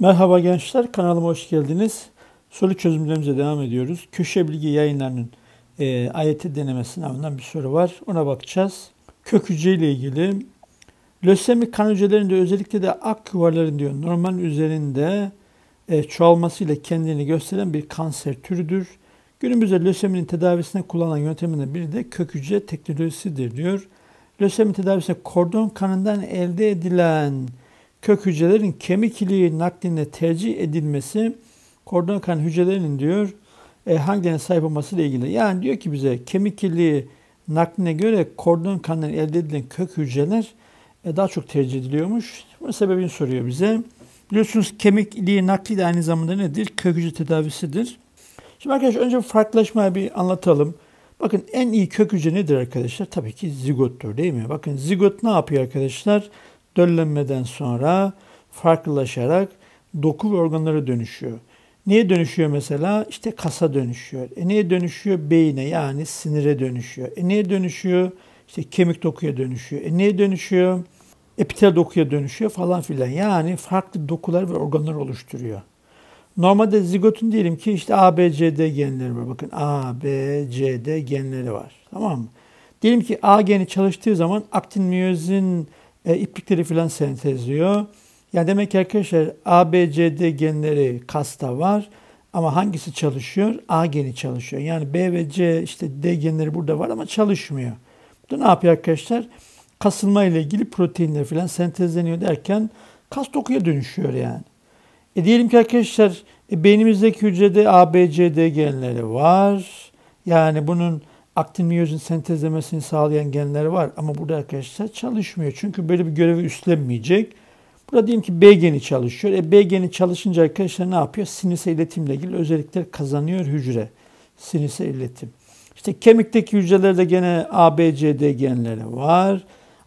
Merhaba gençler, kanalıma hoş geldiniz. Soru çözümlerimize devam ediyoruz. Köşe Bilgi Yayınları'nın e, ayeti deneme sınavından bir soru var. Ona bakacağız. Kök ile ilgili lösemi kan hücrelerinde özellikle de ak yuvarların diyor normal üzerinde e, çoğalmasıyla kendini gösteren bir kanser türüdür. Günümüzde löseminin tedavisine kullanılan yönteminde biri de kök hücre teknolojisidir diyor. Lösemi tedavisinde kordon kanından elde edilen kök hücrelerin kemik iliği nakline tercih edilmesi kordon kan hücrelerinin diyor e, hangilerine sahip olması ile ilgili. Yani diyor ki bize kemik iliği nakline göre kordon kanından elde edilen kök hücreler e, daha çok tercih ediliyormuş. Bunun sebebini soruyor bize. Biliyorsunuz kemik iliği nakli de aynı zamanda nedir? Kök hücre tedavisidir. Şimdi arkadaşlar önce farklılaşmayı bir anlatalım. Bakın en iyi kök hücre nedir arkadaşlar? Tabii ki zigottur değil mi? Bakın zigot ne yapıyor arkadaşlar? döllenmeden sonra farklılaşarak doku ve organlara dönüşüyor. Neye dönüşüyor mesela? İşte kasa dönüşüyor. E neye dönüşüyor? beyne yani sinire dönüşüyor. E neye dönüşüyor? İşte kemik dokuya dönüşüyor. E neye dönüşüyor? Epitel dokuya dönüşüyor falan filan. Yani farklı dokular ve organlar oluşturuyor. Normalde zigotun diyelim ki işte A, B, C, D genleri var. Bakın A, B, C, D genleri var. Tamam mı? Diyelim ki A geni çalıştığı zaman aktin miyozin e, iplikleri filan sentezliyor. Yani demek ki arkadaşlar ABCD genleri kasta var ama hangisi çalışıyor? A geni çalışıyor. Yani B ve C işte D genleri burada var ama çalışmıyor. Bu ne yapıyor arkadaşlar? Kasılma ile ilgili proteinler filan sentezleniyor derken kas dokuya dönüşüyor yani. E diyelim ki arkadaşlar e, beynimizdeki hücrede ABCD genleri var. Yani bunun aktin miyozun sentezlemesini sağlayan genler var ama burada arkadaşlar çalışmıyor. Çünkü böyle bir görevi üstlenmeyecek. Burada diyelim ki B geni çalışıyor. E B geni çalışınca arkadaşlar ne yapıyor? Sinirse iletimle ilgili özellikler kazanıyor hücre. Sinirse iletim. İşte kemikteki hücrelerde gene A, B, C, D genleri var.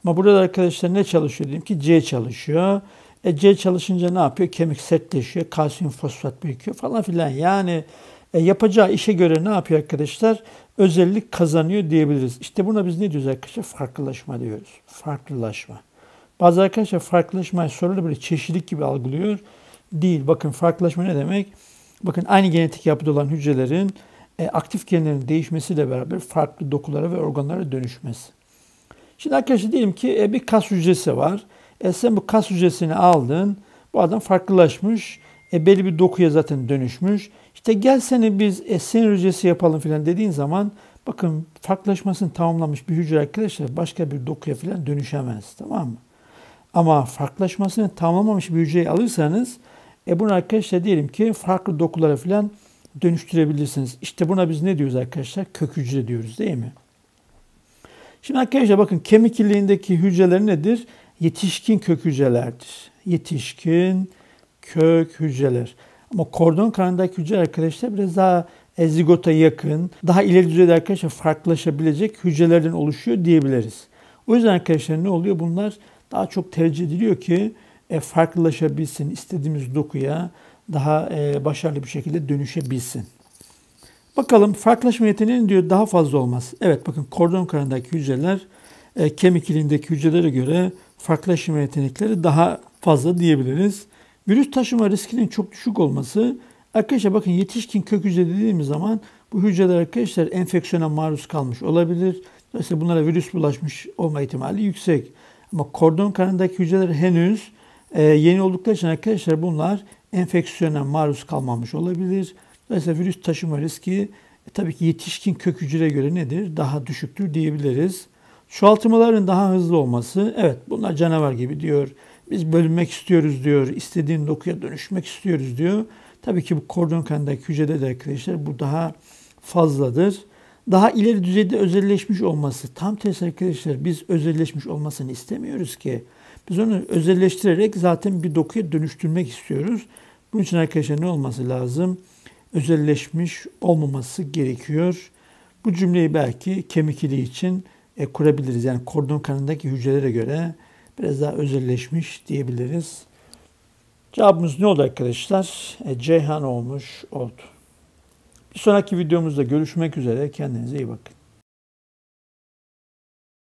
Ama burada arkadaşlar ne çalışıyor? Diyelim ki C çalışıyor. E C çalışınca ne yapıyor? Kemik sertleşiyor, kalsiyum fosfat birikiyor falan filan. Yani e, yapacağı işe göre ne yapıyor arkadaşlar? Özellik kazanıyor diyebiliriz. İşte buna biz ne diyoruz arkadaşlar? Farklılaşma diyoruz. Farklılaşma. Bazı arkadaşlar farklılaşmayı soruda böyle çeşitlik gibi algılıyor. Değil. Bakın farklılaşma ne demek? Bakın aynı genetik yapıda olan hücrelerin e, aktif genlerin değişmesiyle beraber farklı dokulara ve organlara dönüşmesi. Şimdi arkadaşlar diyelim ki e, bir kas hücresi var. E, sen bu kas hücresini aldın. Bu adam farklılaşmış. E, belli bir dokuya zaten dönüşmüş. İşte gelsene biz e, sinir hücresi yapalım filan dediğin zaman bakın farklılaşmasını tamamlamış bir hücre arkadaşlar başka bir dokuya filan dönüşemez. Tamam mı? Ama farklılaşmasını tamamlamamış bir hücreyi alırsanız e bunu arkadaşlar diyelim ki farklı dokulara filan dönüştürebilirsiniz. İşte buna biz ne diyoruz arkadaşlar? Kök hücre diyoruz değil mi? Şimdi arkadaşlar bakın kemik iliğindeki hücreler nedir? Yetişkin kök hücrelerdir. Yetişkin kök hücreler. Ama kordon kanındaki hücre arkadaşlar biraz daha ezigota yakın, daha ileri düzeyde arkadaşlar farklılaşabilecek hücrelerden oluşuyor diyebiliriz. O yüzden arkadaşlar ne oluyor? Bunlar daha çok tercih ediliyor ki e, farklılaşabilsin, istediğimiz dokuya daha e, başarılı bir şekilde dönüşebilsin. Bakalım farklılaşma yeteneğinin diyor daha fazla olmaz. Evet bakın kordon kanındaki hücreler e, kemik ilindeki hücrelere göre farklılaşma yetenekleri daha fazla diyebiliriz. Virüs taşıma riskinin çok düşük olması arkadaşlar bakın yetişkin kök hücre dediğimiz zaman bu hücreler arkadaşlar enfeksiyona maruz kalmış olabilir. Dolayısıyla bunlara virüs bulaşmış olma ihtimali yüksek. Ama kordon kanındaki hücreler henüz e, yeni oldukları için arkadaşlar bunlar enfeksiyona maruz kalmamış olabilir. Dolayısıyla virüs taşıma riski e, tabii ki yetişkin kök hücre göre nedir? Daha düşüktür diyebiliriz. Çoğaltmaların daha hızlı olması, evet bunlar canavar gibi diyor biz bölünmek istiyoruz diyor. İstediğin dokuya dönüşmek istiyoruz diyor. Tabii ki bu kordon kanındaki hücrede de arkadaşlar bu daha fazladır. Daha ileri düzeyde özelleşmiş olması. Tam tersi arkadaşlar biz özelleşmiş olmasını istemiyoruz ki. Biz onu özelleştirerek zaten bir dokuya dönüştürmek istiyoruz. Bunun için arkadaşlar ne olması lazım? Özelleşmiş olmaması gerekiyor. Bu cümleyi belki kemik ili için e, kurabiliriz. Yani kordon kanındaki hücrelere göre biraz daha özelleşmiş diyebiliriz. Cevabımız ne oldu arkadaşlar? E, Ceyhan olmuş oldu. Bir sonraki videomuzda görüşmek üzere. Kendinize iyi bakın.